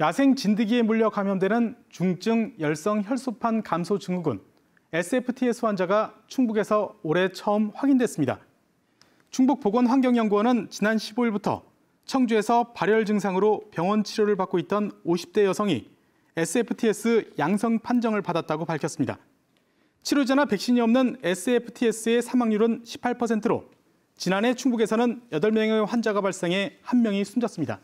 야생 진드기에 물려 감염되는 중증 열성 혈소판 감소 증후군 SFTS 환자가 충북에서 올해 처음 확인됐습니다. 충북보건환경연구원은 지난 15일부터 청주에서 발열 증상으로 병원 치료를 받고 있던 50대 여성이 SFTS 양성 판정을 받았다고 밝혔습니다. 치료제나 백신이 없는 SFTS의 사망률은 18%로 지난해 충북에서는 8명의 환자가 발생해 1명이 숨졌습니다.